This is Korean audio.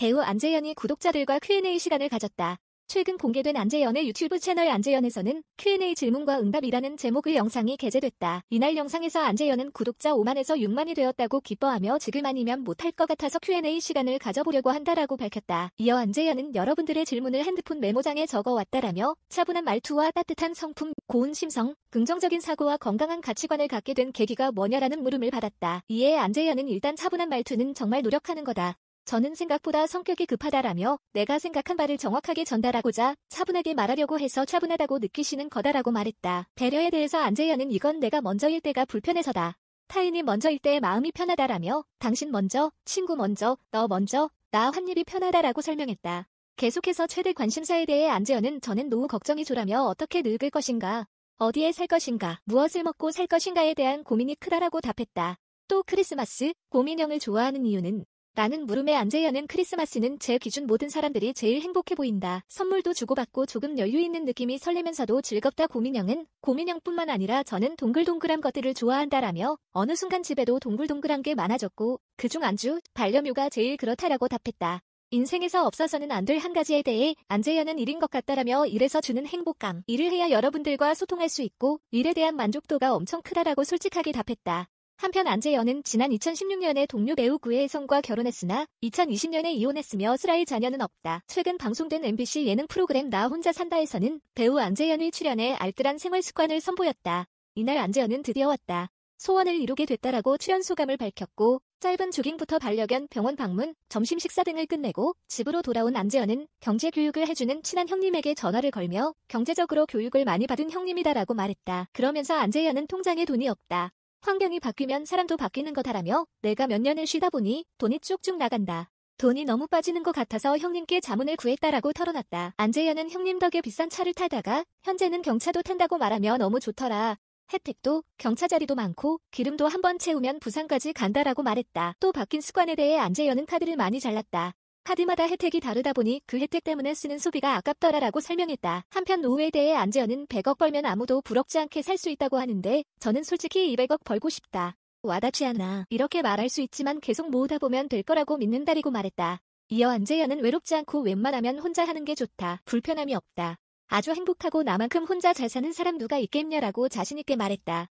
배우 안재현이 구독자들과 Q&A 시간을 가졌다. 최근 공개된 안재현의 유튜브 채널 안재현에서는 Q&A 질문과 응답이라는 제목의 영상이 게재됐다. 이날 영상에서 안재현은 구독자 5만에서 6만이 되었다고 기뻐하며 지금 아니면 못할 것 같아서 Q&A 시간을 가져보려고 한다라고 밝혔다. 이어 안재현은 여러분들의 질문을 핸드폰 메모장에 적어왔다라며 차분한 말투와 따뜻한 성품, 고운 심성, 긍정적인 사고와 건강한 가치관을 갖게 된 계기가 뭐냐라는 물음을 받았다. 이에 안재현은 일단 차분한 말투는 정말 노력하는 거다. 저는 생각보다 성격이 급하다라며 내가 생각한 바를 정확하게 전달하고자 차분하게 말하려고 해서 차분하다고 느끼시는 거다라고 말했다. 배려에 대해서 안재현은 이건 내가 먼저일 때가 불편해서다. 타인이 먼저일 때의 마음이 편하다라며 당신 먼저, 친구 먼저, 너 먼저, 나한 입이 편하다라고 설명했다. 계속해서 최대 관심사에 대해 안재현은 저는 노후 걱정이 조라며 어떻게 늙을 것인가, 어디에 살 것인가, 무엇을 먹고 살 것인가에 대한 고민이 크다라고 답했다. 또 크리스마스, 고민형을 좋아하는 이유는 나는 물음에 안재현은 크리스마스는 제 기준 모든 사람들이 제일 행복해 보인다. 선물도 주고받고 조금 여유 있는 느낌이 설레면서도 즐겁다. 고민형은 고민형뿐만 아니라 저는 동글동글한 것들을 좋아한다라며 어느 순간 집에도 동글동글한 게 많아졌고 그중 안주, 반려묘가 제일 그렇다라고 답했다. 인생에서 없어서는 안 될 한 가지에 대해 안재현은 일인 것 같다라며 일에서 주는 행복감, 일을 해야 여러분들과 소통할 수 있고 일에 대한 만족도가 엄청 크다라고 솔직하게 답했다. 한편 안재현은 지난 2016년에 동료 배우 구혜성과 결혼했으나 2020년에 이혼했으며 슬아의 자녀는 없다. 최근 방송된 MBC 예능 프로그램 나 혼자 산다에서는 배우 안재현이 출연해 알뜰한 생활 습관을 선보였다. 이날 안재현은 드디어 왔다. 소원을 이루게 됐다라고 출연 소감을 밝혔고 짧은 조깅부터 반려견 병원 방문, 점심 식사 등을 끝내고 집으로 돌아온 안재현은 경제 교육을 해주는 친한 형님에게 전화를 걸며 경제적으로 교육을 많이 받은 형님이다라고 말했다. 그러면서 안재현은 통장에 돈이 없다. 환경이 바뀌면 사람도 바뀌는 거다라며 내가 몇 년을 쉬다 보니 돈이 쭉쭉 나간다. 돈이 너무 빠지는 것 같아서 형님께 자문을 구했다라고 털어놨다. 안재현은 형님 덕에 비싼 차를 타다가 현재는 경차도 탄다고 말하며 너무 좋더라. 혜택도 경차 자리도 많고 기름도 한 번 채우면 부산까지 간다라고 말했다. 또 바뀐 습관에 대해 안재현은 카드를 많이 잘랐다. 카드마다 혜택이 다르다 보니 그 혜택 때문에 쓰는 소비가 아깝더라라고 설명했다. 한편 노후에 대해 안재현은 100억 벌면 아무도 부럽지 않게 살 수 있다고 하는데 저는 솔직히 200억 벌고 싶다. 와닿지 않아. 이렇게 말할 수 있지만 계속 모으다 보면 될 거라고 믿는 달이고 말했다. 이어 안재현은 외롭지 않고 웬만하면 혼자 하는 게 좋다. 불편함이 없다. 아주 행복하고 나만큼 혼자 잘 사는 사람 누가 있겠냐라고 자신있게 말했다.